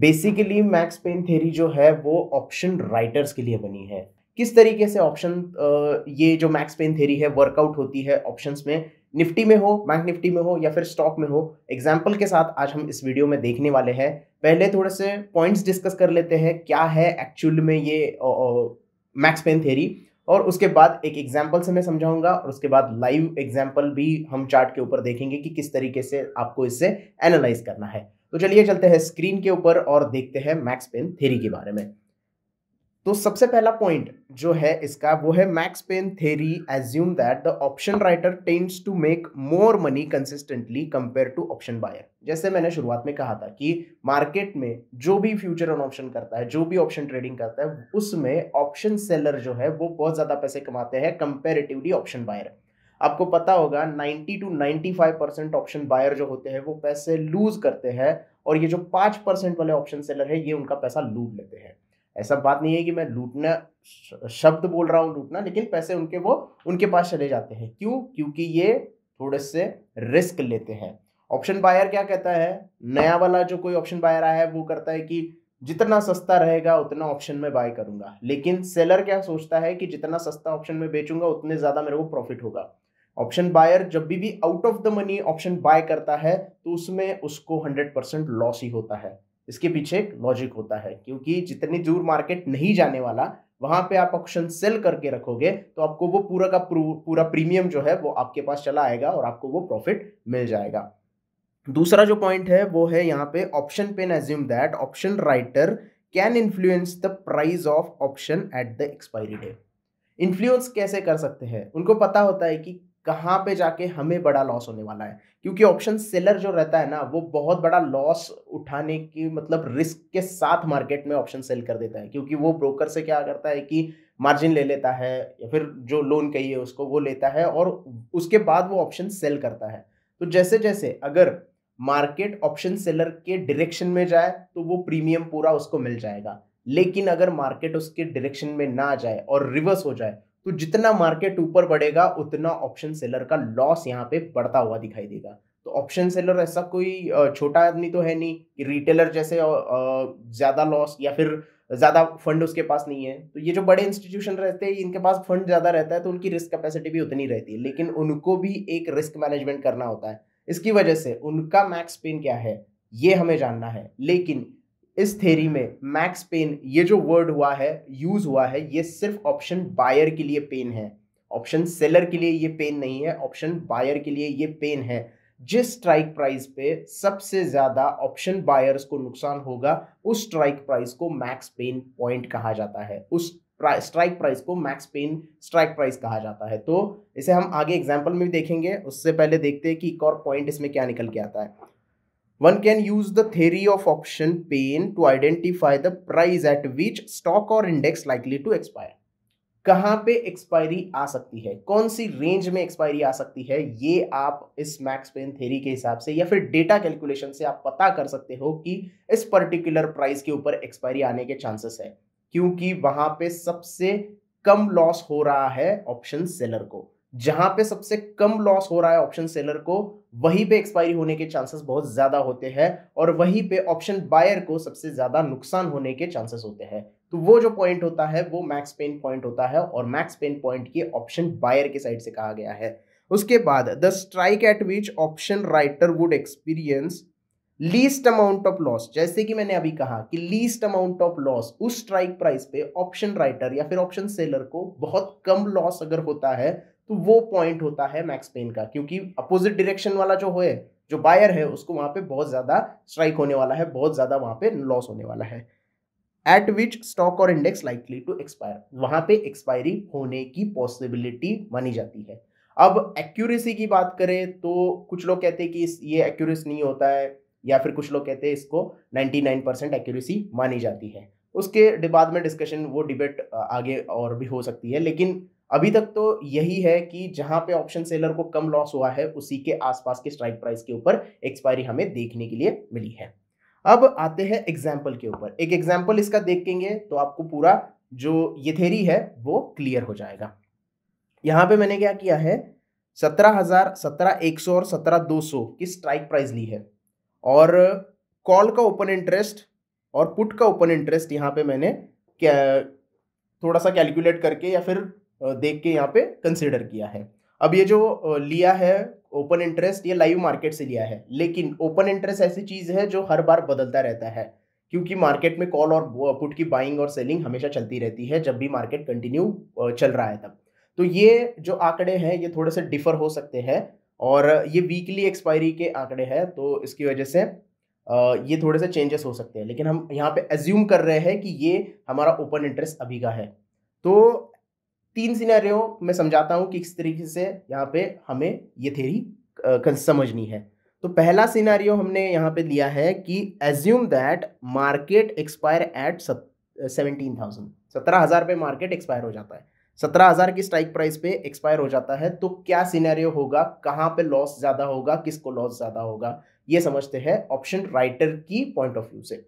basically max pain theory जो है वो ऑप्शन राइटर्स के लिए बनी है किस तरीके से ऑप्शन ये जो मैक्स पेन थेरी है वर्कआउट होती है ऑप्शन में निफ्टी में हो बैंक निफ्टी में हो या फिर स्टॉक में हो एग्जाम्पल के साथ आज हम इस वीडियो में देखने वाले हैं पहले थोड़े से पॉइंट्स डिस्कस कर लेते हैं क्या है एक्चुअल में ये मैक्स पेन थेरी और उसके बाद एक एग्जाम्पल से मैं समझाऊंगा और उसके बाद लाइव एग्जाम्पल भी हम चार्ट के ऊपर देखेंगे कि किस तरीके से आपको इसे एनालाइज करना है तो चलिए चलते हैं स्क्रीन के ऊपर और देखते हैं मैक्स पेन थेरी के बारे में तो सबसे पहला पॉइंट जो है इसका वो है max pain theory assume that the option writer tends to make more money consistently compare to option buyer जैसे मैंने शुरुआत में कहा था कि मार्केट में जो भी फ्यूचर ऑन ऑप्शन करता है जो भी ऑप्शन ट्रेडिंग करता है उसमें ऑप्शन सेलर जो है वो बहुत ज़्यादा पैसे कमाते हैं कंपेरेटिवली ऑप्शन बायर आपको पता होगा 90 टू 95 परसेंट ऑप्शन बायर जो होते हैं वो पैसे लूज करते हैं और ये जो पाँच परसेंट वाले ऑप्शन सेलर है ये उनका पैसा लूट लेते हैं ऐसा बात नहीं है कि मैं लूटना शब्द बोल रहा हूँ लूटना लेकिन पैसे उनके वो उनके पास चले जाते हैं क्यों क्योंकि ये थोड़े से रिस्क लेते हैं ऑप्शन बायर क्या कहता है नया वाला जो कोई ऑप्शन बायर आया है वो करता है कि जितना सस्ता रहेगा उतना ऑप्शन में बाय करूंगा लेकिन सेलर क्या सोचता है कि जितना सस्ता ऑप्शन में बेचूंगा उतने ज़्यादा मेरे को प्रॉफिट होगा ऑप्शन बायर जब भी भी out of the money option buy करता है तो उसमें उसको हंड्रेड परसेंट लॉस ही होता है इसके पीछे एक लॉजिक होता है क्योंकि जितनी दूर मार्केट नहीं जाने वाला वहां पे आप ऑप्शन सेल करके रखोगे तो आपको वो पूरा का पूरा प्रीमियम जो है वो आपके पास चला आएगा और आपको वो प्रॉफिट मिल जाएगा दूसरा जो पॉइंट है वो है यहाँ पे option pain assume that option writer can influence the price of option at the expiry day influence कैसे कर सकते हैं उनको पता होता है कि कहाँ पे जाके हमें बड़ा लॉस होने वाला है क्योंकि ऑप्शन सेलर जो रहता है ना वो बहुत बड़ा लॉस उठाने की मतलब रिस्क के साथ मार्केट में ऑप्शन सेल कर देता है क्योंकि वो ब्रोकर से क्या करता है कि मार्जिन ले लेता है या फिर जो लोन कहिए उसको वो लेता है और उसके बाद वो ऑप्शन सेल करता है तो जैसे जैसे अगर मार्केट ऑप्शन सेलर के डायरेक्शन में जाए तो वो प्रीमियम पूरा उसको मिल जाएगा लेकिन अगर मार्केट उसके डायरेक्शन में ना जाए और रिवर्स हो जाए तो जितना मार्केट ऊपर बढ़ेगा उतना ऑप्शन सेलर का लॉस यहाँ पे बढ़ता हुआ दिखाई देगा तो ऑप्शन सेलर ऐसा कोई छोटा आदमी तो है नहीं कि रिटेलर जैसे ज़्यादा लॉस या फिर ज़्यादा फंड उसके पास नहीं है तो ये जो बड़े इंस्टीट्यूशन रहते हैं इनके पास फंड ज़्यादा रहता है तो उनकी रिस्क कैपेसिटी भी उतनी रहती है लेकिन उनको भी एक रिस्क मैनेजमेंट करना होता है इसकी वजह से उनका मैक्स पेन क्या है ये हमें जानना है लेकिन इस थेरी में मैक्स पेन ये जो वर्ड हुआ है यूज हुआ है ये सिर्फ ऑप्शन बायर के लिए पेन है ऑप्शन सेलर के लिए ये पेन नहीं है ऑप्शन बायर के लिए ये पेन है जिस स्ट्राइक प्राइस पे सबसे ज़्यादा ऑप्शन बायर्स को नुकसान होगा उस स्ट्राइक प्राइस को मैक्स पेन पॉइंट कहा जाता है उस स्ट्राइक प्राइस को मैक्स पेन स्ट्राइक प्राइस कहा जाता है तो इसे हम आगे एग्जाम्पल में भी देखेंगे उससे पहले देखते हैं कि एक और पॉइंट इसमें क्या निकल के आता है one can use the theory of option pain to identify the price at which stock और इंडेक्स लाइकली टू एक्सपायर कहाँ पे एक्सपायरी आ सकती है कौन सी रेंज में एक्सपायरी आ सकती है ये आप इस मैक्स पेन थेरी के हिसाब से या फिर डेटा कैलकुलेशन से आप पता कर सकते हो कि इस पर्टिकुलर प्राइस के ऊपर एक्सपायरी आने के चांसेस है क्योंकि वहां पे सबसे कम लॉस हो रहा है ऑप्शन सेलर को जहां पे सबसे कम लॉस हो रहा है ऑप्शन सेलर को वहीं पे एक्सपायरी होने के चांसेस बहुत ज़्यादा होते हैं और वहीं पे ऑप्शन बायर को सबसे ज़्यादा नुकसान होने के चांसेस होते हैं तो वो जो पॉइंट होता है वो मैक्स पेन पॉइंट होता है और मैक्स पेन पॉइंट ये ऑप्शन बायर के साइड से कहा गया है उसके बाद the strike at which option writer would experience least amount of loss जैसे कि मैंने अभी कहा कि लीस्ट अमाउंट ऑफ लॉस उस स्ट्राइक प्राइस पे ऑप्शन राइटर या फिर ऑप्शन सेलर को बहुत कम लॉस अगर होता है तो वो पॉइंट होता है मैक्स पेन का क्योंकि अपोजिट डायरेक्शन वाला जो है जो बायर है उसको वहां पे बहुत ज़्यादा स्ट्राइक होने वाला है बहुत ज़्यादा वहां पे लॉस होने वाला है एट विच स्टॉक और इंडेक्स लाइकली टू एक्सपायर वहां पे एक्सपायरी होने की पॉसिबिलिटी मानी जाती है अब एक्यूरेसी की बात करें तो कुछ लोग कहते हैं कि ये एक्यूरेस नहीं होता है या फिर कुछ लोग कहते हैं इसको 99 परसेंट एक्यूरेसी मानी जाती है उसके बाद में डिस्कशन वो डिबेट आगे और भी हो सकती है लेकिन अभी तक तो यही है कि जहां पे ऑप्शन सेलर को कम लॉस हुआ है उसी के आसपास के स्ट्राइक प्राइस के ऊपर एक्सपायरी हमें देखने के लिए मिली है अब आते हैं एग्जाम्पल के ऊपर एक एग्जाम्पल इसका देखेंगे तो आपको पूरा जो ये थेरी है वो क्लियर हो जाएगा यहाँ पे मैंने क्या किया है सत्रह हजार सत्रह एक सौ और सत्रह दो सौ की स्ट्राइक प्राइस ली है और कॉल का ओपन इंटरेस्ट और पुट का ओपन इंटरेस्ट यहाँ पे मैंने क्या थोड़ा सा कैलकुलेट करके या फिर देख के यहाँ पे कंसिडर किया है अब ये जो लिया है ओपन इंटरेस्ट ये लाइव मार्केट से लिया है लेकिन ओपन इंटरेस्ट ऐसी चीज़ है जो हर बार बदलता रहता है क्योंकि मार्केट में कॉल और पुट की बाइंग और सेलिंग हमेशा चलती रहती है जब भी मार्केट कंटिन्यू चल रहा है तब तो ये जो आंकड़े हैं ये थोड़े से डिफर हो सकते हैं और ये वीकली एक्सपायरी के आंकड़े हैं तो इसकी वजह से ये थोड़े से चेंजेस हो सकते हैं लेकिन हम यहाँ पे एज्यूम कर रहे हैं कि ये हमारा ओपन इंटरेस्ट अभी का है तो तीन सिनेरियो मैं समझाता हूँ कि किस तरीके से यहाँ पे हमें ये थेरी समझनी है तो पहला सिनेरियो हमने यहाँ पे लिया है कि assume that market expire at seventeen thousand सत्रह हज़ार पे मार्केट एक्सपायर हो जाता है सत्रह हज़ार की स्ट्राइक प्राइस पे एक्सपायर हो जाता है तो क्या सिनेरियो होगा कहाँ पे लॉस ज़्यादा होगा किसको लॉस ज़्यादा होगा ये समझते हैं ऑप्शन राइटर की पॉइंट ऑफ व्यू से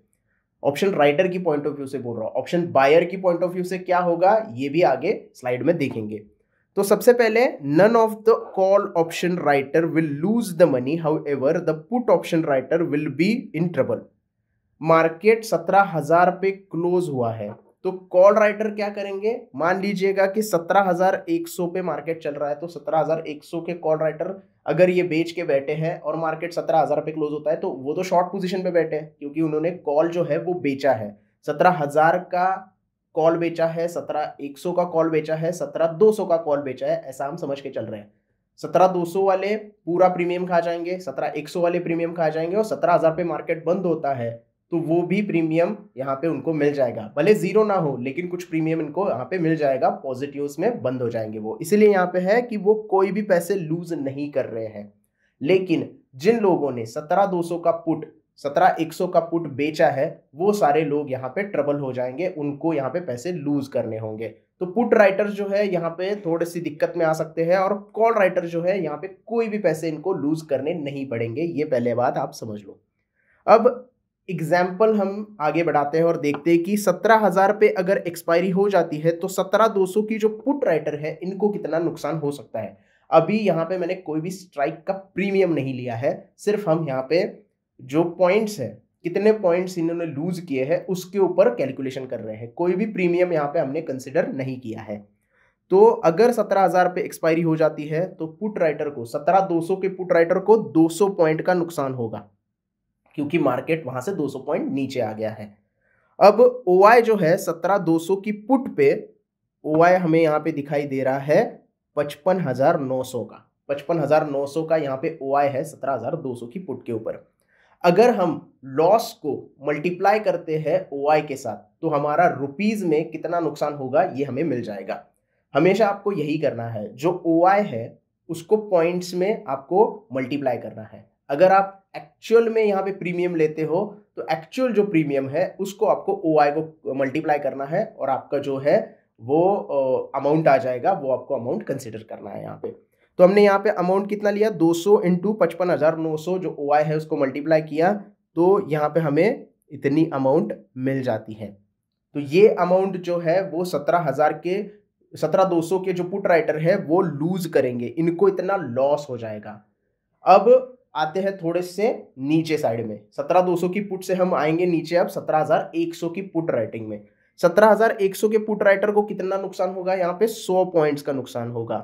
ऑप्शन राइटर की पॉइंट ऑफ व्यू से बोल रहा हूँ ऑप्शन बायर की पॉइंट ऑफ व्यू से क्या होगा ये भी आगे स्लाइड में देखेंगे तो सबसे पहले none of the call option writer will lose the money however the put option writer will be in trouble market सत्रह हजार पे क्लोज हुआ है तो कॉल राइटर क्या करेंगे मान लीजिएगा कि सत्रह हजार एक सौ पे मार्केट चल रहा है तो सत्रह हजार एक सौ के कॉल राइटर अगर ये बेच के बैठे हैं और मार्केट सत्रह हज़ार पे क्लोज होता है तो वो तो शॉर्ट पोजीशन पे बैठे हैं क्योंकि उन्होंने कॉल जो है वो बेचा है सत्रह हज़ार का कॉल बेचा है सत्रह एक सौ का कॉल बेचा है सत्रह दो सौ का कॉल बेचा है ऐसा हम समझ के चल रहे हैं सत्रह दो सौ वाले पूरा प्रीमियम खा जाएंगे सत्रह एक सौ वाले प्रीमियम खा जाएंगे और सत्रह हज़ार पे मार्केट बंद होता है तो वो भी प्रीमियम यहाँ पे उनको मिल जाएगा भले जीरो ना हो लेकिन कुछ प्रीमियम इनको यहाँ पे मिल जाएगा पॉजिटिव में बंद हो जाएंगे वो इसीलिए यहाँ पे है कि वो कोई भी पैसे लूज नहीं कर रहे हैं लेकिन जिन लोगों ने सत्रह दो सौ का पुट सत्रह एक सौ का पुट बेचा है वो सारे लोग यहाँ पे ट्रबल हो जाएंगे उनको यहाँ पे पैसे लूज करने होंगे तो पुट राइटर जो है यहाँ पे थोड़ी सी दिक्कत में आ सकते हैं और कॉल राइटर जो है यहाँ पे कोई भी पैसे इनको लूज करने नहीं पड़ेंगे ये पहले बात आप समझ लो अब एग्जाम्पल हम आगे बढ़ाते हैं और देखते हैं कि सत्रह हज़ार पे अगर एक्सपायरी हो जाती है तो सत्रह दो सौ की जो पुट राइटर है इनको कितना नुकसान हो सकता है अभी यहाँ पे मैंने कोई भी स्ट्राइक का प्रीमियम नहीं लिया है सिर्फ हम यहाँ पे जो पॉइंट्स है कितने पॉइंट्स इन्होंने लूज किए हैं उसके ऊपर कैलकुलेशन कर रहे हैं कोई भी प्रीमियम यहाँ पे हमने कंसिडर नहीं किया है तो अगर सत्रह हज़ार पे एक्सपायरी हो जाती है तो पुट राइटर को सत्रह दो सौ के पुट राइटर को दो सौ पॉइंट का नुकसान होगा क्योंकि मार्केट वहां से 200 पॉइंट नीचे आ गया है अब ओ जो है सत्रह दो सौ की पुट पे ओ हमें यहाँ पे दिखाई दे रहा है पचपन हजार नौ सौ का पचपन हजार नौ सौ का यहाँ पे ओ है सत्रह हजार दो सौ की पुट के ऊपर अगर हम लॉस को मल्टीप्लाई करते हैं ओ के साथ तो हमारा रुपीज़ में कितना नुकसान होगा ये हमें मिल जाएगा हमेशा आपको यही करना है जो ओ है उसको पॉइंट्स में आपको मल्टीप्लाई करना है अगर आप एक्चुअल में यहाँ पे प्रीमियम लेते हो तो एक्चुअल जो प्रीमियम है उसको आपको ओ को मल्टीप्लाई करना है और आपका जो है वो अमाउंट आ जाएगा वो आपको अमाउंट कंसिडर करना है यहाँ पे तो हमने यहाँ पे अमाउंट कितना लिया 200 सौ इंटू सौ जो ओ है उसको मल्टीप्लाई किया तो यहाँ पे हमें इतनी अमाउंट मिल जाती है तो ये अमाउंट जो है वो सत्रह हज़ार के सत्रह दो सौ के जो पुट राइटर है वो लूज़ करेंगे इनको इतना लॉस हो जाएगा अब आते हैं थोड़े से नीचे साइड में सत्रह दो सौ की पुट से हम आएंगे नीचे अब सत्रह हजार एक सौ की पुट राइटिंग में सत्रह हजार एक सौ के पुट राइटर को कितना नुकसान होगा यहाँ पे सौ पॉइंट्स का नुकसान होगा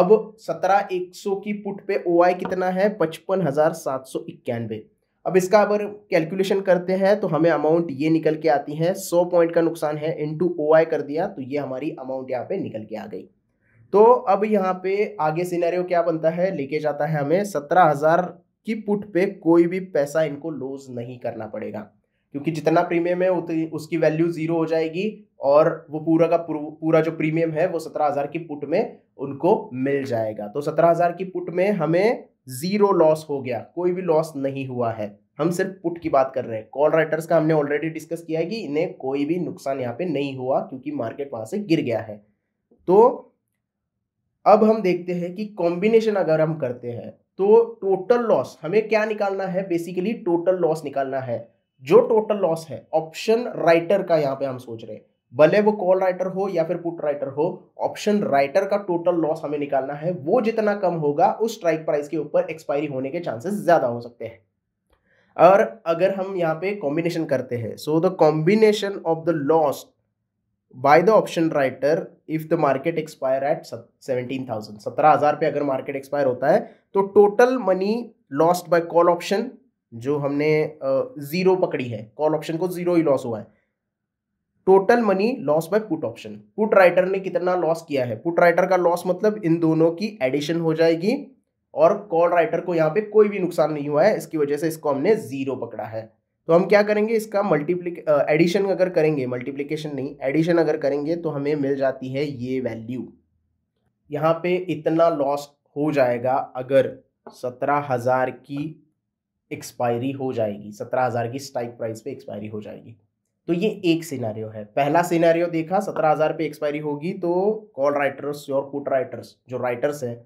अब सत्रह एक सौ की पुट पे ओ कितना है पचपन हजार सात सौ इक्यानवे अब इसका अगर कैलकुलेशन करते हैं तो हमें अमाउंट ये निकल के आती है सौ पॉइंट का नुकसान है इंटू ओ कर दिया तो ये हमारी अमाउंट यहाँ पे निकल के आ गई तो अब यहाँ पे आगे सिनेरियो क्या बनता है लेके जाता है हमें सत्रह हजार की पुट पे कोई भी पैसा इनको लूज नहीं करना पड़ेगा क्योंकि जितना प्रीमियम है उतनी उसकी वैल्यू जीरो हो जाएगी और वो पूरा का पूरा जो प्रीमियम है वो सत्रह हजार की पुट में उनको मिल जाएगा तो सत्रह हजार की पुट में हमें जीरो लॉस हो गया कोई भी लॉस नहीं हुआ है हम सिर्फ पुट की बात कर रहे हैं कॉल राइटर्स का हमने ऑलरेडी डिस्कस किया है कि इन्हें कोई भी नुकसान यहाँ पे नहीं हुआ क्योंकि मार्केट वहां से गिर गया है तो अब हम देखते हैं कि कॉम्बिनेशन अगर हम करते हैं तो टोटल लॉस हमें क्या निकालना है बेसिकली टोटल लॉस निकालना है जो टोटल लॉस है ऑप्शन राइटर का यहाँ पे हम सोच रहे हैं भले वो कॉल राइटर हो या फिर पुट राइटर हो ऑप्शन राइटर का टोटल लॉस हमें निकालना है वो जितना कम होगा उस स्ट्राइक प्राइस के ऊपर एक्सपायरी होने के चांसेस ज़्यादा हो सकते हैं और अगर हम यहाँ पे कॉम्बिनेशन करते हैं so the combination of the loss by the option writer if the market expire at seventeen thousand सत्रह हजार पे अगर मार्केट एक्सपायर होता है तो total money lost by call option जो हमने जीरो पकड़ी है कॉल ऑप्शन को जीरो ही लॉस हुआ है total money loss by put option put writer ने कितना लॉस किया है पुट राइटर का लॉस मतलब इन दोनों की एडिशन हो जाएगी और कॉल राइटर को यहाँ पे कोई भी नुकसान नहीं हुआ है इसकी वजह से इसको हमने जीरो पकड़ा है तो हम क्या करेंगे इसका मल्टीप्लिक एडिशन अगर करेंगे मल्टीप्लिकेशन नहीं एडिशन अगर करेंगे तो हमें मिल जाती है ये वैल्यू यहाँ पे इतना लॉस हो जाएगा अगर सत्रह हज़ार की एक्सपायरी हो जाएगी सत्रह हज़ार की स्ट्राइक प्राइस पे एक्सपायरी हो जाएगी तो ये एक सिनारियो है पहला सिनारियो देखा सत्रह हज़ार पे एक्सपायरी होगी तो कॉल राइटर्स और पुट राइटर्स जो राइटर्स हैं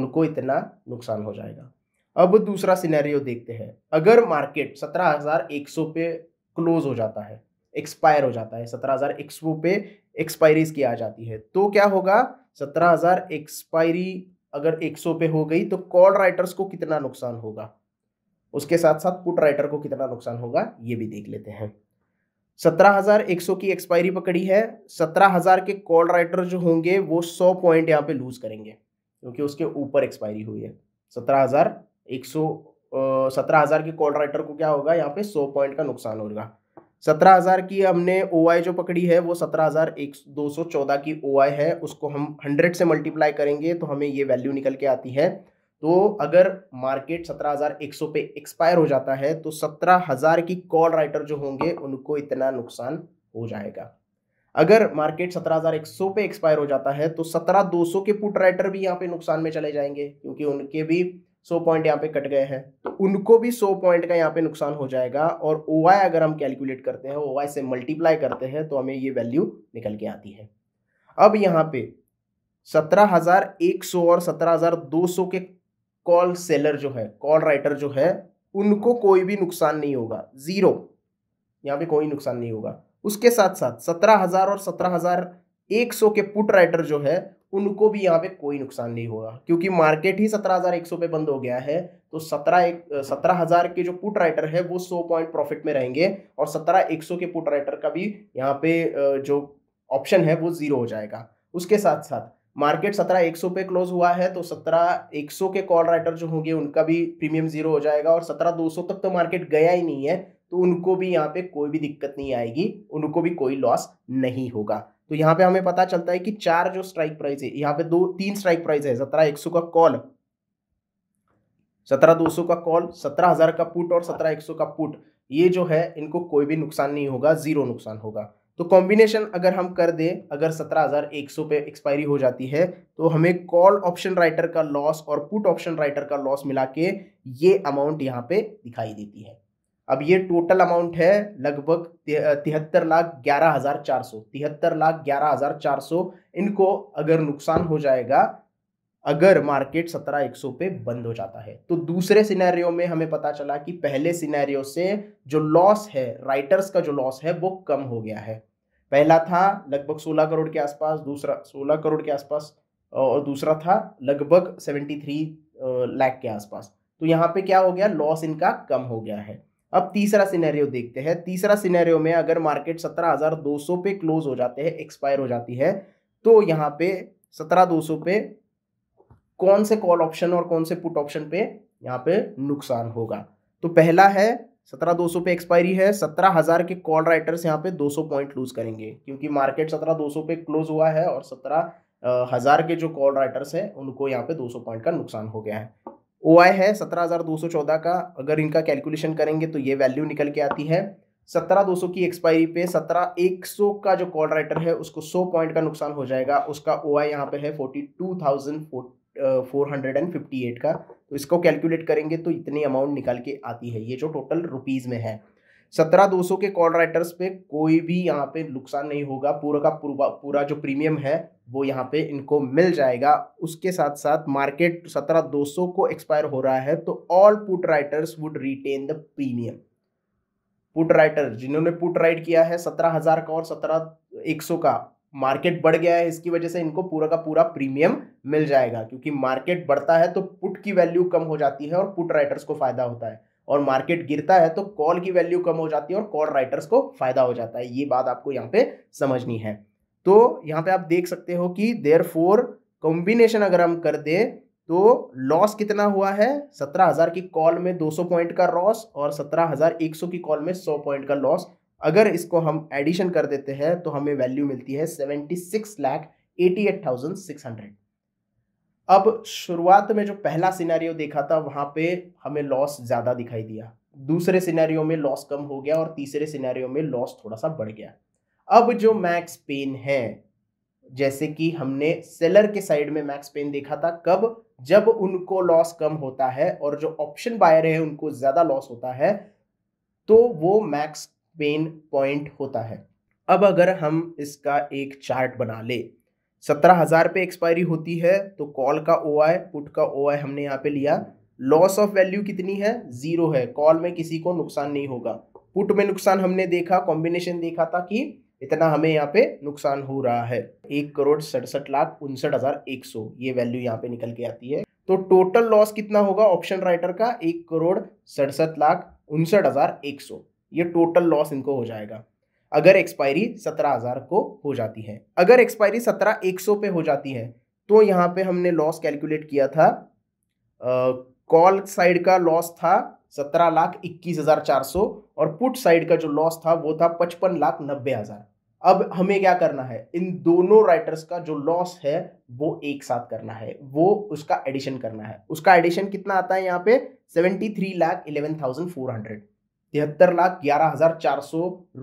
उनको इतना नुकसान हो जाएगा अब दूसरा सिनेरियो देखते हैं अगर मार्केट 17,100 पे क्लोज हो जाता है एक्सपायर हो जाता है 17,100 पे एक्सपायरीज की आ जाती है तो क्या होगा 17,000 एक्सपायरी अगर 100 पे हो गई तो कॉल राइटर्स को कितना नुकसान होगा उसके साथ साथ पुट राइटर को कितना नुकसान होगा ये भी देख लेते हैं 17,100 की एक्सपायरी पकड़ी है 17,000 के कॉल राइटर जो होंगे वो 100 पॉइंट यहाँ पे लूज करेंगे क्योंकि उसके ऊपर एक्सपायरी हुई है सत्रह हजार एक सौ सत्रह हज़ार की कॉल राइटर को क्या होगा यहाँ पे सौ पॉइंट का नुकसान होगा सत्रह हज़ार की हमने ओ जो पकड़ी है वो सत्रह हज़ार एक दो सौ चौदह की ओ है उसको हम हंड्रेड से मल्टीप्लाई करेंगे तो हमें ये वैल्यू निकल के आती है तो अगर मार्केट सत्रह हज़ार एक सौ पे एक्सपायर हो जाता है तो सत्रह हज़ार की कॉल राइटर जो होंगे उनको इतना नुकसान हो जाएगा अगर मार्केट सत्रह हज़ार एक सौ पे एक्सपायर हो जाता है तो सत्रह दो सौ के पुट राइटर भी यहाँ पे नुकसान में चले जाएंगे क्योंकि उनके भी सौ पॉइंट यहाँ पे कट गए हैं तो उनको भी सौ पॉइंट का यहाँ पे नुकसान हो जाएगा और ओ अगर हम कैलकुलेट करते हैं ओ से मल्टीप्लाई करते हैं तो हमें ये वैल्यू निकल के आती है अब यहाँ पे सत्रह हजार एक सौ और सत्रह हजार दो सौ के कॉल सेलर जो है कॉल राइटर जो है उनको कोई भी नुकसान नहीं होगा ज़ीरो यहाँ पे कोई नुकसान नहीं होगा उसके साथ साथ सत्रह हजार और सत्रह हजार एक सौ के पुट राइटर जो है उनको भी यहाँ पे कोई नुकसान नहीं होगा क्योंकि मार्केट ही सत्रह हज़ार एक सौ पे बंद हो गया है तो सत्रह एक सत्रह हज़ार के जो पुट राइटर है वो सौ पॉइंट प्रॉफिट में रहेंगे और सत्रह एक सौ के पुट राइटर का भी यहाँ पे जो ऑप्शन है वो ज़ीरो हो जाएगा उसके साथ साथ मार्केट सत्रह एक सौ पे क्लोज हुआ है तो सत्रह एक सौ के कॉल राइटर जो होंगे उनका भी प्रीमियम ज़ीरो हो जाएगा और सत्रह दो सौ तक तो मार्केट गया ही नहीं है तो उनको भी यहाँ पे कोई भी दिक्कत नहीं आएगी उनको भी कोई लॉस नहीं होगा तो यहाँ पे हमें पता चलता है कि चार जो स्ट्राइक प्राइस है यहाँ पे दो तीन स्ट्राइक प्राइस है सत्रह एक सौ का कॉल सत्रह दो सौ का कॉल सत्रह हजार का पुट और सत्रह एक सौ का पुट ये जो है इनको कोई भी नुकसान नहीं होगा जीरो नुकसान होगा तो कॉम्बिनेशन अगर हम कर दे अगर सत्रह हजार एक सौ पे एक्सपायरी हो जाती है तो हमें कॉल ऑप्शन राइटर का लॉस और पुट ऑप्शन राइटर का लॉस मिला के ये अमाउंट यहाँ पे दिखाई देती है अब ये टोटल अमाउंट है लगभग तिहत्तर लाख ग्यारह हजार चार सौ तिहत्तर लाख ग्यारह हजार चार सौ इनको अगर नुकसान हो जाएगा अगर मार्केट सत्रह एक सौ पे बंद हो जाता है तो दूसरे सिनेरियो में हमें पता चला कि पहले सिनेरियो से जो लॉस है राइटर्स का जो लॉस है वो कम हो गया है पहला था लगभग सोलह करोड़ के आसपास दूसरा सोलह करोड़ के आसपास और दूसरा था लगभग सेवेंटी थ्री लैख के आसपास तो यहाँ पे क्या हो गया लॉस इनका कम हो गया है अब तीसरा सिनेरियो देखते हैं तीसरा सिनेरियो में अगर मार्केट 17,200 पे क्लोज हो जाते हैं एक्सपायर हो जाती है तो यहाँ पे 17,200 पे कौन से कॉल ऑप्शन और कौन से पुट ऑप्शन पे यहाँ पे नुकसान होगा तो पहला है सत्रह दो सौ पे एक्सपायरी है सत्रह हज़ार के कॉल राइटर्स यहाँ पे दो सौ पॉइंट लूज करेंगे क्योंकि मार्केट सत्रह दो सौ पे क्लोज हुआ है और सत्रह हज़ार के जो कॉल राइटर्स हैं उनको यहाँ पे दो सौ पॉइंट का नुकसान हो गया है ओ आई है सत्रह हज़ार दो सौ चौदह का अगर इनका कैलकुलेशन करेंगे तो ये वैल्यू निकल के आती है सत्रह दो सौ की एक्सपायरी पे सत्रह एक सौ का जो कॉल राइटर है उसको सौ पॉइंट का नुकसान हो जाएगा उसका ओ आई यहाँ पे है forty two thousand four hundred and fifty eight का तो इसको कैलकुलेट करेंगे तो इतनी अमाउंट निकाल के आती है ये जो टोटल रुपीज़ में है सत्रह दो सौ के कॉल राइटर्स पे कोई भी यहाँ पे नुकसान नहीं होगा पूरा का पूरा पूरा जो प्रीमियम है वो यहाँ पे इनको मिल जाएगा उसके साथ साथ मार्केट सत्रह दो सौ को एक्सपायर हो रहा है तो all put writers would retain the premium put writer जिन्होंने पुट राइट किया है सत्रह हज़ार का और सत्रह एक सौ का मार्केट बढ़ गया है इसकी वजह से इनको पूरा का पूरा प्रीमियम मिल जाएगा क्योंकि मार्केट बढ़ता है तो पुट की वैल्यू कम हो जाती है और पुट राइटर्स को फायदा होता है और मार्केट गिरता है तो कॉल की वैल्यू कम हो जाती है और कॉल राइटर्स को फ़ायदा हो जाता है ये बात आपको यहाँ पे समझनी है तो यहाँ पे आप देख सकते हो कि देयर फोर कॉम्बिनेशन अगर हम कर दें तो लॉस कितना हुआ है सत्रह हज़ार की कॉल में दो सौ पॉइंट का लॉस और सत्रह हज़ार एक सौ की कॉल में सौ पॉइंट का लॉस अगर इसको हम एडिशन कर देते हैं तो हमें वैल्यू मिलती है seventy six lakh eighty eight thousand six hundred अब शुरुआत में जो पहला सिनेरियो देखा था वहां पे हमें लॉस ज़्यादा दिखाई दिया दूसरे सिनेरियो में लॉस कम हो गया और तीसरे सिनेरियो में लॉस थोड़ा सा बढ़ गया अब जो मैक्स पेन है जैसे कि हमने सेलर के साइड में मैक्स पेन देखा था कब जब उनको लॉस कम होता है और जो ऑप्शन बायर है उनको ज़्यादा लॉस होता है तो वो मैक्स पेन पॉइंट होता है अब अगर हम इसका एक चार्ट बना ले सत्रह हज़ार पे एक्सपायरी होती है तो कॉल का ओ आई पुट का ओ आई हमने यहाँ पे लिया लॉस ऑफ वैल्यू कितनी है ज़ीरो है कॉल में किसी को नुकसान नहीं होगा पुट में नुकसान हमने देखा कॉम्बिनेशन देखा था कि इतना हमें यहाँ पे नुकसान हो रहा है एक करोड़ सड़सठ लाख उनसठ हज़ार एक सौ ये वैल्यू यहाँ पे निकल के आती है तो टोटल लॉस कितना होगा ऑप्शन राइटर का एक करोड़ सड़सठ लाख उनसठ हज़ार एक सौ ये टोटल लॉस इनको हो जाएगा अगर एक्सपायरी सत्रह हज़ार को हो जाती है अगर एक्सपायरी सत्रह एक सौ पे हो जाती है तो यहाँ पे हमने लॉस कैलकुलेट किया था कॉल साइड का लॉस था सत्रह लाख इक्कीस हज़ार चार सौ और पुट साइड का जो लॉस था वो था पचपन लाख नब्बे हज़ार अब हमें क्या करना है इन दोनों राइटर्स का जो लॉस है वो एक साथ करना है वो उसका एडिशन करना है उसका एडिशन कितना आता है यहाँ पे seventy three lakh eleven thousand four hundred तिहत्तर लाख ग्यारह हजार चार सौ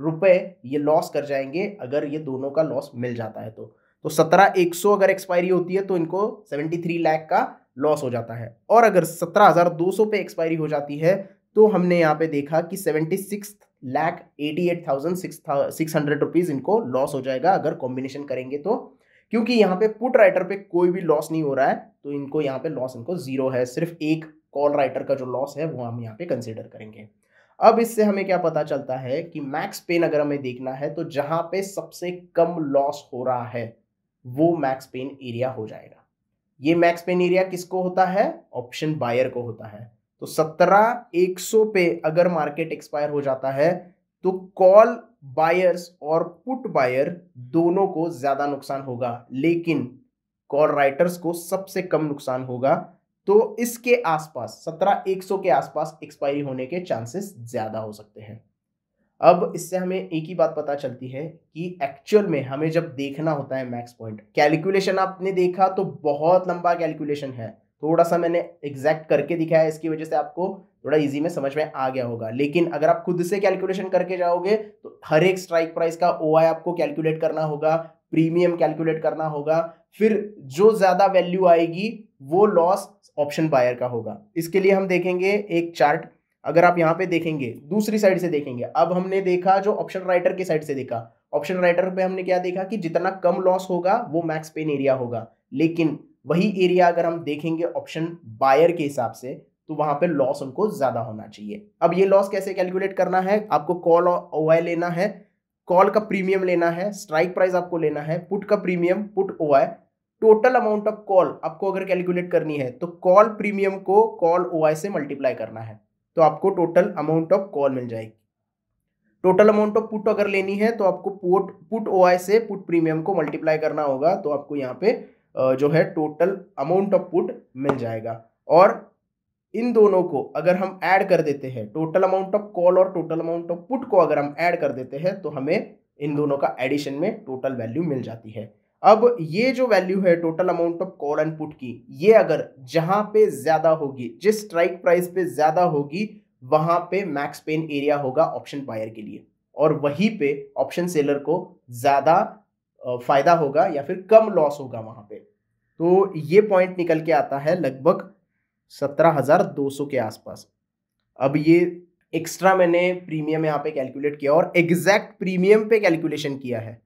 रुपए ये लॉस कर जाएंगे अगर ये दोनों का लॉस मिल जाता है तो तो सत्रह एक सौ अगर एक्सपायरी होती है तो इनको सेवेंटी थ्री लाख का लॉस हो जाता है और अगर सत्रह हज़ार दो सौ पे एक्सपायरी हो जाती है तो हमने यहाँ पे देखा कि seventy six lakh eighty eight thousand six hundred rupees इनको लॉस हो जाएगा अगर कॉम्बिनेशन करेंगे तो क्योंकि यहाँ पे पुट राइटर पे कोई भी लॉस नहीं हो रहा है तो इनको यहाँ पे लॉस इनको जीरो है सिर्फ एक कॉल राइटर का जो लॉस है वो हम यहाँ पे कंसिडर करेंगे अब इससे हमें क्या पता चलता है कि मैक्स पेन अगर हमें देखना है तो जहां पे सबसे कम लॉस हो रहा है वो मैक्स पेन एरिया हो जाएगा ये मैक्स पेन एरिया किसको होता है ऑप्शन बायर को होता है तो सत्रह एक सौ पे अगर मार्केट एक्सपायर हो जाता है तो कॉल बायर्स और पुट बायर दोनों को ज्यादा नुकसान होगा लेकिन कॉल राइटर्स को सबसे कम नुकसान होगा तो इसके आसपास सत्रह एक सौ के आसपास एक्सपायरी होने के चांसेस ज़्यादा हो सकते हैं अब इससे हमें एक ही बात पता चलती है कि एक्चुअल में हमें जब देखना होता है मैक्स पॉइंट कैलकुलेशन आपने देखा तो बहुत लंबा कैलकुलेशन है थोड़ा सा मैंने एग्जैक्ट करके दिखाया इसकी वजह से आपको थोड़ा इजी में समझ में आ गया होगा लेकिन अगर आप खुद से कैलकुलेशन करके जाओगे तो हर एक स्ट्राइक प्राइस का ओ आपको कैलकुलेट करना होगा प्रीमियम कैलकुलेट करना होगा फिर जो ज़्यादा वैल्यू आएगी वो लॉस ऑप्शन बायर का होगा इसके लिए हम देखेंगे एक चार्ट अगर आप यहाँ पे देखेंगे दूसरी साइड से देखेंगे अब हमने देखा जो ऑप्शन राइटर की साइड से देखा ऑप्शन राइटर पे हमने क्या देखा कि जितना कम लॉस होगा वो मैक्स पेन एरिया होगा लेकिन वही एरिया अगर हम देखेंगे ऑप्शन बायर के हिसाब से तो वहां पे लॉस उनको ज्यादा होना चाहिए अब ये लॉस कैसे कैलकुलेट करना है आपको कॉल ओ लेना है कॉल का प्रीमियम लेना है स्ट्राइक प्राइस आपको लेना है पुट का premium put O I total amount of call आपको अगर कैलकुलेट करनी है तो कॉल प्रीमियम को कॉल ओ आई से मल्टीप्लाई करना है तो आपको टोटल अमाउंट ऑफ कॉल मिल जाएगी टोटल अमाउंट ऑफ पुट अगर लेनी है तो आपको पुट पुट ओ से पुट प्रीमियम को मल्टीप्लाई करना होगा तो आपको यहाँ पे जो है टोटल अमाउंट ऑफ पुट मिल जाएगा और इन दोनों को अगर हम ऐड कर देते हैं टोटल अमाउंट ऑफ कॉल और टोटल अमाउंट ऑफ पुट को अगर हम ऐड कर देते हैं तो हमें इन दोनों का एडिशन में टोटल वैल्यू मिल जाती है अब ये जो वैल्यू है total amount of call and put की ये अगर जहाँ पे ज़्यादा होगी जिस स्ट्राइक प्राइस पे ज़्यादा होगी वहाँ पे मैक्स पेन एरिया होगा ऑप्शन बायर के लिए और वहीं पे ऑप्शन सेलर को ज़्यादा फ़ायदा होगा या फिर कम लॉस होगा वहाँ पे तो ये पॉइंट निकल के आता है लगभग सत्रह हज़ार दो सौ के आसपास अब ये एक्स्ट्रा मैंने प्रीमियम यहाँ पे कैलकुलेट किया और एग्जैक्ट प्रीमियम पे कैलकुलेशन किया है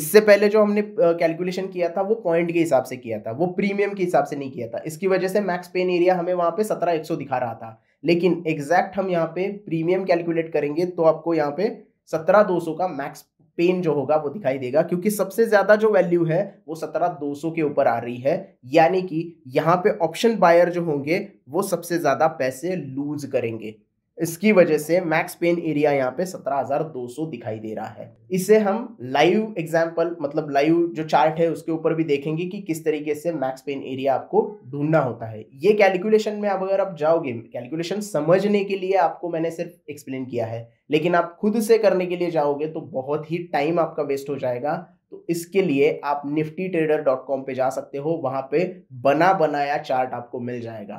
इससे पहले जो हमने कैलकुलेशन किया था वो पॉइंट के हिसाब से किया था वो प्रीमियम के हिसाब से नहीं किया था इसकी वजह से मैक्स पेन एरिया हमें वहाँ पे सत्रह एक सौ दिखा रहा था लेकिन एग्जैक्ट हम यहाँ पे प्रीमियम कैलकुलेट करेंगे तो आपको यहाँ पे सत्रह दो सौ का मैक्स पेन जो होगा वो दिखाई देगा क्योंकि सबसे ज्यादा जो वैल्यू है वो सत्रह दो सौ के ऊपर आ रही है यानी कि यहाँ पे ऑप्शन बायर जो होंगे वो सबसे ज्यादा पैसे लूज करेंगे इसकी वजह से मैक्स पेन एरिया यहाँ पे सत्रह हजार दो सौ दिखाई दे रहा है इसे हम लाइव एग्जाम्पल मतलब लाइव जो चार्ट है उसके ऊपर भी देखेंगे कि किस तरीके से मैक्स पेन एरिया आपको ढूंढना होता है ये कैलकुलेशन में अब अगर आप जाओगे कैलकुलेशन समझने के लिए आपको मैंने सिर्फ एक्सप्लेन किया है लेकिन आप खुद से करने के लिए जाओगे तो बहुत ही टाइम आपका वेस्ट हो जाएगा तो इसके लिए आप निफ्टी ट्रेडर डॉट कॉम पर जा सकते हो वहां पे बना बनाया चार्ट आपको मिल जाएगा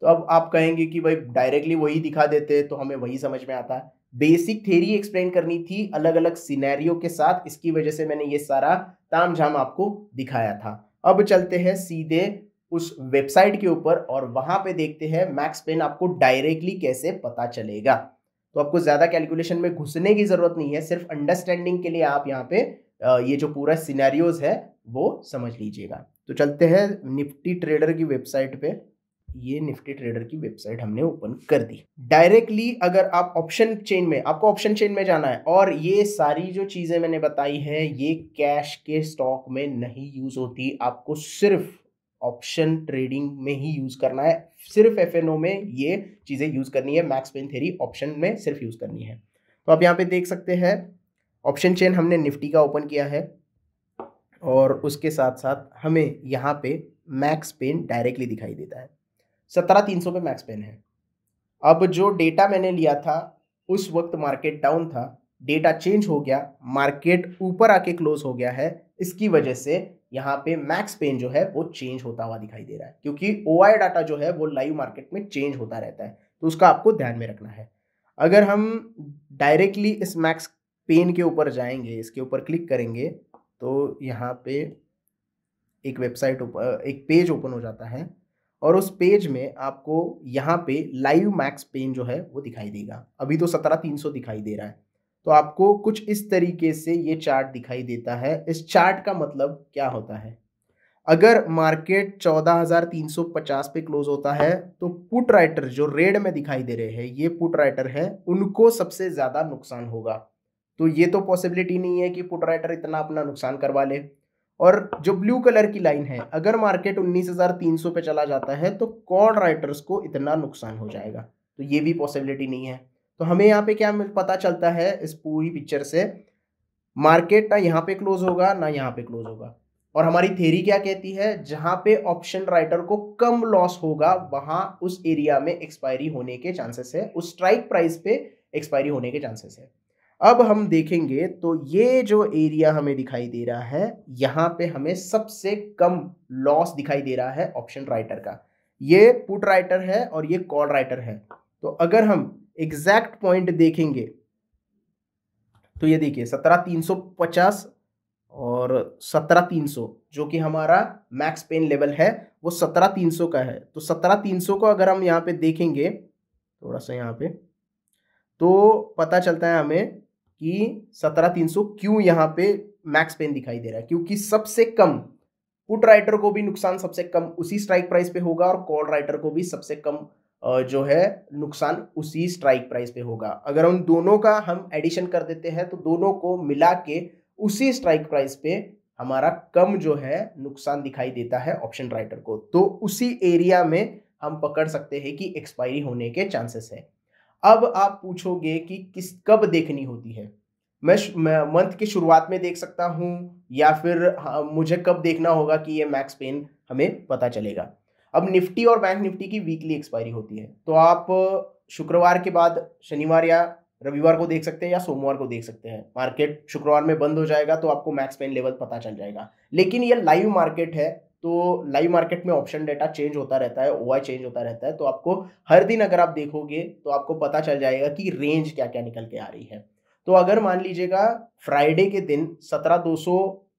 तो अब आप कहेंगे कि भाई डायरेक्टली वही दिखा देते तो हमें वही समझ में आता है बेसिक थेरी एक्सप्लेन करनी थी अलग अलग सिनेरियो के साथ इसकी वजह से मैंने ये सारा ताम झाम आपको दिखाया था अब चलते हैं सीधे उस वेबसाइट के ऊपर और वहां पे देखते हैं मैक्स पेन आपको डायरेक्टली कैसे पता चलेगा तो आपको ज़्यादा कैलकुलेशन में घुसने की ज़रूरत नहीं है सिर्फ अंडरस्टैंडिंग के लिए आप यहाँ पे ये जो पूरा सिनेरियोज है वो समझ लीजिएगा तो चलते हैं निफ्टी ट्रेडर की वेबसाइट पे ये निफ्टी ट्रेडर की वेबसाइट हमने ओपन कर दी डायरेक्टली अगर आप ऑप्शन चेन में आपको ऑप्शन चेन में जाना है और ये सारी जो चीज़ें मैंने बताई है ये कैश के स्टॉक में नहीं यूज़ होती आपको सिर्फ ऑप्शन ट्रेडिंग में ही यूज करना है सिर्फ एफ में ये चीज़ें यूज करनी है मैक्स पेन थेरी ऑप्शन में सिर्फ यूज करनी है तो आप यहाँ पे देख सकते हैं ऑप्शन चेन हमने निफ्टी का ओपन किया है और उसके साथ साथ हमें यहाँ पे मैक्स पेन डायरेक्टली दिखाई देता है सत्रह तीन सौ पे मैक्स पेन है अब जो डेटा मैंने लिया था उस वक्त मार्केट डाउन था डेटा चेंज हो गया मार्केट ऊपर आके क्लोज हो गया है इसकी वजह से यहाँ पे मैक्स पेन जो है वो चेंज होता हुआ दिखाई दे रहा है क्योंकि ओ डाटा जो है वो लाइव मार्केट में चेंज होता रहता है तो उसका आपको ध्यान में रखना है अगर हम डायरेक्टली इस मैक्स पेन के ऊपर जाएंगे इसके ऊपर क्लिक करेंगे तो यहाँ पे एक वेबसाइट एक पेज ओपन हो जाता है और उस पेज में आपको यहाँ पे लाइव मैक्स पेन जो है वो दिखाई देगा अभी तो सत्रह तीन सौ दिखाई दे रहा है तो आपको कुछ इस तरीके से ये चार्ट दिखाई देता है इस चार्ट का मतलब क्या होता है अगर मार्केट 14,350 पे क्लोज होता है तो पुट राइटर जो रेड में दिखाई दे रहे हैं ये पुट राइटर है उनको सबसे ज़्यादा नुकसान होगा तो ये तो पॉसिबिलिटी नहीं है कि पुट राइटर इतना अपना नुकसान करवा ले और जो ब्लू कलर की लाइन है अगर मार्केट 19,300 पे चला जाता है तो कॉल राइटर्स को इतना नुकसान हो जाएगा तो ये भी पॉसिबिलिटी नहीं है तो हमें यहाँ पे क्या पता चलता है इस पूरी पिक्चर से मार्केट ना यहाँ पे क्लोज होगा ना यहाँ पे क्लोज होगा और हमारी थेरी क्या कहती है जहां पे ऑप्शन राइटर को कम लॉस होगा वहां उस एरिया में एक्सपायरी होने के चांसेस है उस स्ट्राइक प्राइस पे एक्सपायरी होने के चांसेस है अब हम देखेंगे तो ये जो एरिया हमें दिखाई दे रहा है यहाँ पे हमें सबसे कम लॉस दिखाई दे रहा है ऑप्शन राइटर का ये पुट राइटर है और ये कॉल राइटर है तो अगर हम एग्जैक्ट पॉइंट देखेंगे तो ये देखिए सत्रह तीन सौ पचास और सत्रह तीन सौ जो कि हमारा मैक्स पेन लेवल है वो सत्रह तीन सौ का है तो सत्रह तीन सौ को अगर हम यहाँ पे देखेंगे थोड़ा सा यहाँ पे तो पता चलता है हमें कि सत्रह तीन सौ क्यों यहाँ पे मैक्स पेन दिखाई दे रहा है क्योंकि सबसे कम पुट राइटर को भी नुकसान सबसे कम उसी स्ट्राइक प्राइस पे होगा और कॉल राइटर को भी सबसे कम जो है नुकसान उसी स्ट्राइक प्राइस पे होगा अगर उन दोनों का हम एडिशन कर देते हैं तो दोनों को मिला के उसी स्ट्राइक प्राइस पे हमारा कम जो है नुकसान दिखाई देता है ऑप्शन राइटर को तो उसी एरिया में हम पकड़ सकते हैं कि एक्सपायरी होने के चांसेस है अब आप पूछोगे कि किस कब देखनी होती है मैं, मैं मंथ की शुरुआत में देख सकता हूँ या फिर हाँ, मुझे कब देखना होगा कि ये मैक्स पेन हमें पता चलेगा अब निफ्टी और बैंक निफ्टी की वीकली एक्सपायरी होती है तो आप शुक्रवार के बाद शनिवार या रविवार को देख सकते हैं या सोमवार को देख सकते हैं मार्केट शुक्रवार में बंद हो जाएगा तो आपको मैक्स पेन लेवल पता चल जाएगा लेकिन ये लाइव मार्केट है तो लाइव मार्केट में ऑप्शन डेटा चेंज होता रहता है ओ चेंज होता रहता है तो आपको हर दिन अगर आप देखोगे तो आपको पता चल जाएगा कि रेंज क्या क्या निकल के आ रही है तो अगर मान लीजिएगा फ्राइडे के दिन सत्रह दो सौ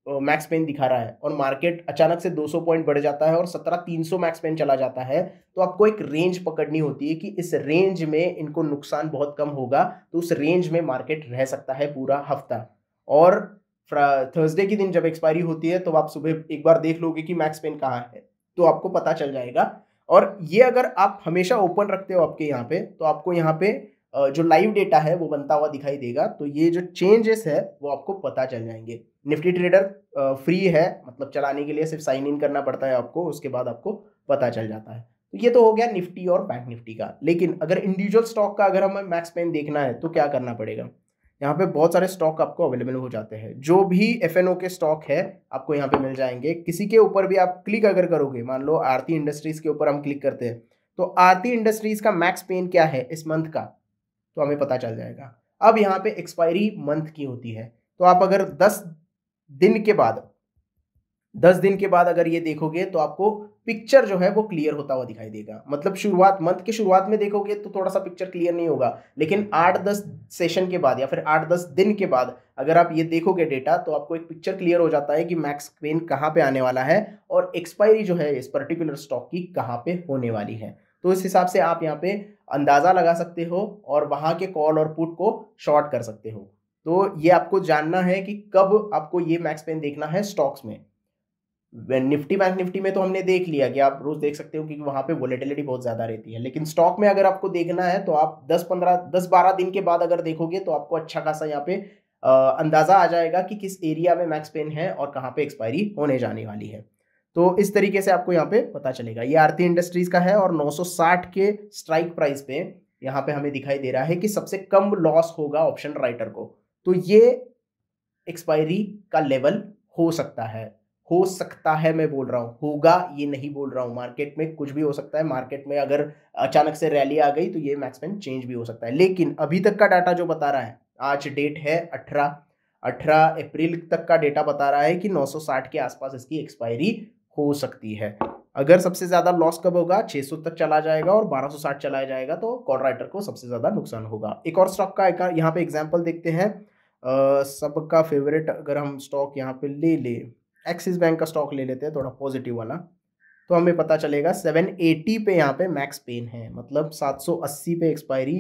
मैक्स पेन दिखा रहा है और मार्केट अचानक से 200 पॉइंट बढ़ जाता है और 17-300 मैक्स पेन चला जाता है तो आपको एक रेंज पकड़नी होती है कि इस रेंज में इनको नुकसान बहुत कम होगा तो उस रेंज में मार्केट रह सकता है पूरा हफ्ता और थर्सडे के दिन जब एक्सपायरी होती है तो आप सुबह एक बार देख लोगे कि मैक्स पेन कहाँ है तो आपको पता चल जाएगा और ये अगर आप हमेशा ओपन रखते हो आपके यहाँ पे तो आपको यहाँ पे जो लाइव डेटा है वो बनता हुआ दिखाई देगा तो ये जो चेंजेस है वो आपको पता चल जाएंगे निफ्टी ट्रेडर फ्री है मतलब चलाने के लिए सिर्फ साइन इन करना पड़ता है आपको उसके बाद आपको पता चल जाता है तो ये तो हो गया निफ्टी और बैंक निफ्टी का लेकिन अगर इंडिविजुअल स्टॉक का अगर हमें मैक्स पेन देखना है तो क्या करना पड़ेगा यहाँ पे बहुत सारे स्टॉक आपको अवेलेबल हो जाते हैं जो भी एफ के स्टॉक है आपको यहाँ पे मिल जाएंगे किसी के ऊपर भी आप क्लिक अगर करोगे मान लो आरती इंडस्ट्रीज के ऊपर हम क्लिक करते हैं तो आरती इंडस्ट्रीज का मैक्स पेन क्या है इस मंथ का तो हमें पता चल जाएगा अब यहाँ पे एक्सपायरी मंथ की होती है तो आप अगर दस दिन के बाद दस दिन के बाद अगर ये देखोगे तो आपको पिक्चर जो है वो क्लियर होता हुआ दिखाई देगा मतलब शुरुआत मंथ के शुरुआत में देखोगे तो थोड़ा सा पिक्चर क्लियर नहीं होगा लेकिन आठ दस सेशन के बाद या फिर आठ दस दिन के बाद अगर आप ये देखोगे डेटा तो आपको एक पिक्चर क्लियर हो जाता है कि मैक्स क्वेन कहाँ पे आने वाला है और एक्सपायरी जो है इस पर्टिकुलर स्टॉक की कहाँ पे होने वाली है तो इस हिसाब से आप यहाँ पे अंदाज़ा लगा सकते हो और वहाँ के कॉल और पुट को शॉर्ट कर सकते हो तो ये आपको जानना है कि कब आपको ये मैक्स पेन देखना है स्टॉक्स में निफ्टी बैंक निफ्टी में तो हमने देख लिया कि आप रोज देख सकते हो क्योंकि वहाँ पे वोलेटिलिटी बहुत ज़्यादा रहती है लेकिन स्टॉक में अगर आपको देखना है तो आप 10 15 10 12 दिन के बाद अगर देखोगे तो आपको अच्छा खासा यहाँ पे अंदाज़ा आ जाएगा कि किस एरिया में मैक्स पेन है और कहाँ पे एक्सपायरी होने जाने वाली है तो इस तरीके से आपको यहाँ पे पता चलेगा ये आरती इंडस्ट्रीज का है और नौ के स्ट्राइक प्राइस पे यहाँ पे हमें दिखाई दे रहा है कि सबसे कम लॉस होगा ऑप्शन राइटर को तो ये एक्सपायरी का लेवल हो सकता है हो सकता है मैं बोल रहा हूँ होगा ये नहीं बोल रहा हूँ मार्केट में कुछ भी हो सकता है मार्केट में अगर अचानक से रैली आ गई तो ये मैक्सिमम चेंज भी हो सकता है लेकिन अभी तक का डाटा जो बता रहा है आज डेट है अठारह अठारह अप्रैल तक का डेटा बता रहा है कि 960 के आसपास इसकी एक्सपायरी हो सकती है अगर सबसे ज़्यादा लॉस कब होगा 600 तक चला जाएगा और 1260 चलाया जाएगा तो कॉल राइटर को सबसे ज़्यादा नुकसान होगा एक और स्टॉक का यहाँ पे एग्जाम्पल देखते हैं सबका फेवरेट अगर हम स्टॉक यहाँ पे ले ले एक्सिस बैंक का स्टॉक ले लेते हैं थोड़ा पॉजिटिव वाला तो हमें पता चलेगा 780 पे यहाँ पे मैक्स पेन है मतलब 780 पे एक्सपायरी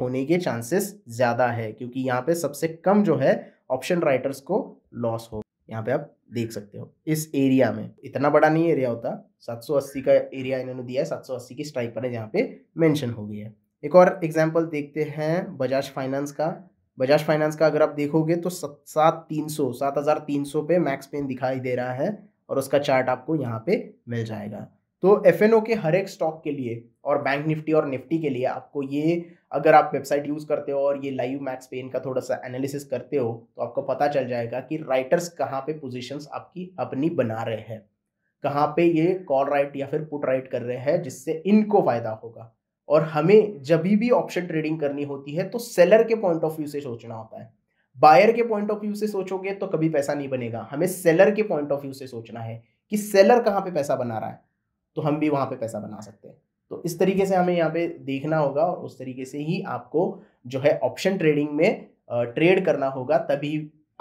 होने के चांसेस ज़्यादा है क्योंकि यहाँ पे सबसे कम जो है ऑप्शन राइटर्स को लॉस हो यहाँ पे आप देख सकते हो इस एरिया में इतना बड़ा नहीं एरिया होता 780 का एरिया इन्होंने दिया है 780 की स्ट्राइक पर है यहाँ पे मेंशन हो गई है एक और एग्जांपल देखते हैं बजाज फाइनेंस का बजाज फाइनेंस का अगर आप देखोगे तो सात तीन सौ सात हज़ार तीन सौ पे मैक्स पेन दिखाई दे रहा है और उसका चार्ट आपको यहाँ पे मिल जाएगा तो एफ के हर एक स्टॉक के लिए और बैंक निफ्टी और निफ्टी के लिए आपको ये अगर आप वेबसाइट यूज़ करते हो और ये लाइव मैक्स पेन का थोड़ा सा एनालिसिस करते हो तो आपको पता चल जाएगा कि राइटर्स कहाँ पे पोजिशन आपकी अपनी बना रहे हैं कहाँ पे ये कॉल राइट या फिर पुट राइट कर रहे हैं जिससे इनको फ़ायदा होगा और हमें जब भी ऑप्शन ट्रेडिंग करनी होती है तो सेलर के पॉइंट ऑफ व्यू से सोचना होता है बायर के पॉइंट ऑफ व्यू से सोचोगे तो कभी पैसा नहीं बनेगा हमें सेलर के पॉइंट ऑफ व्यू से सोचना है कि सेलर कहाँ पे पैसा बना रहा है तो हम भी वहाँ पे पैसा बना सकते हैं तो इस तरीके से हमें यहाँ पे देखना होगा और उस तरीके से ही आपको जो है ऑप्शन ट्रेडिंग में ट्रेड करना होगा तभी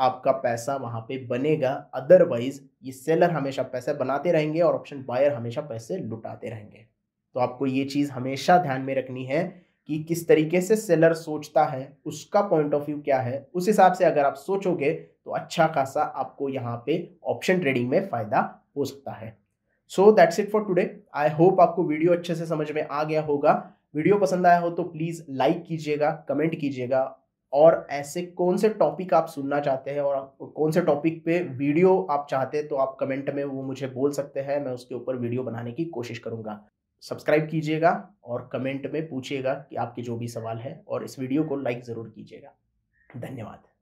आपका पैसा वहाँ पे बनेगा अदरवाइज ये सेलर हमेशा पैसे बनाते रहेंगे और ऑप्शन बायर हमेशा पैसे लुटाते रहेंगे तो आपको ये चीज़ हमेशा ध्यान में रखनी है कि किस तरीके से सेलर सोचता है उसका पॉइंट ऑफ व्यू क्या है उस हिसाब से अगर आप सोचोगे तो अच्छा खासा आपको यहाँ पे ऑप्शन ट्रेडिंग में फ़ायदा हो सकता है so that's it for today I hope आपको वीडियो अच्छे से समझ में आ गया होगा वीडियो पसंद आया हो तो प्लीज़ लाइक कीजिएगा कमेंट कीजिएगा और ऐसे कौन से टॉपिक आप सुनना चाहते हैं और कौन से टॉपिक पे वीडियो आप चाहते हैं तो आप कमेंट में वो मुझे बोल सकते हैं मैं उसके ऊपर वीडियो बनाने की कोशिश करूँगा सब्सक्राइब कीजिएगा और कमेंट में पूछिएगा कि आपके जो भी सवाल है और इस वीडियो को लाइक ज़रूर कीजिएगा धन्यवाद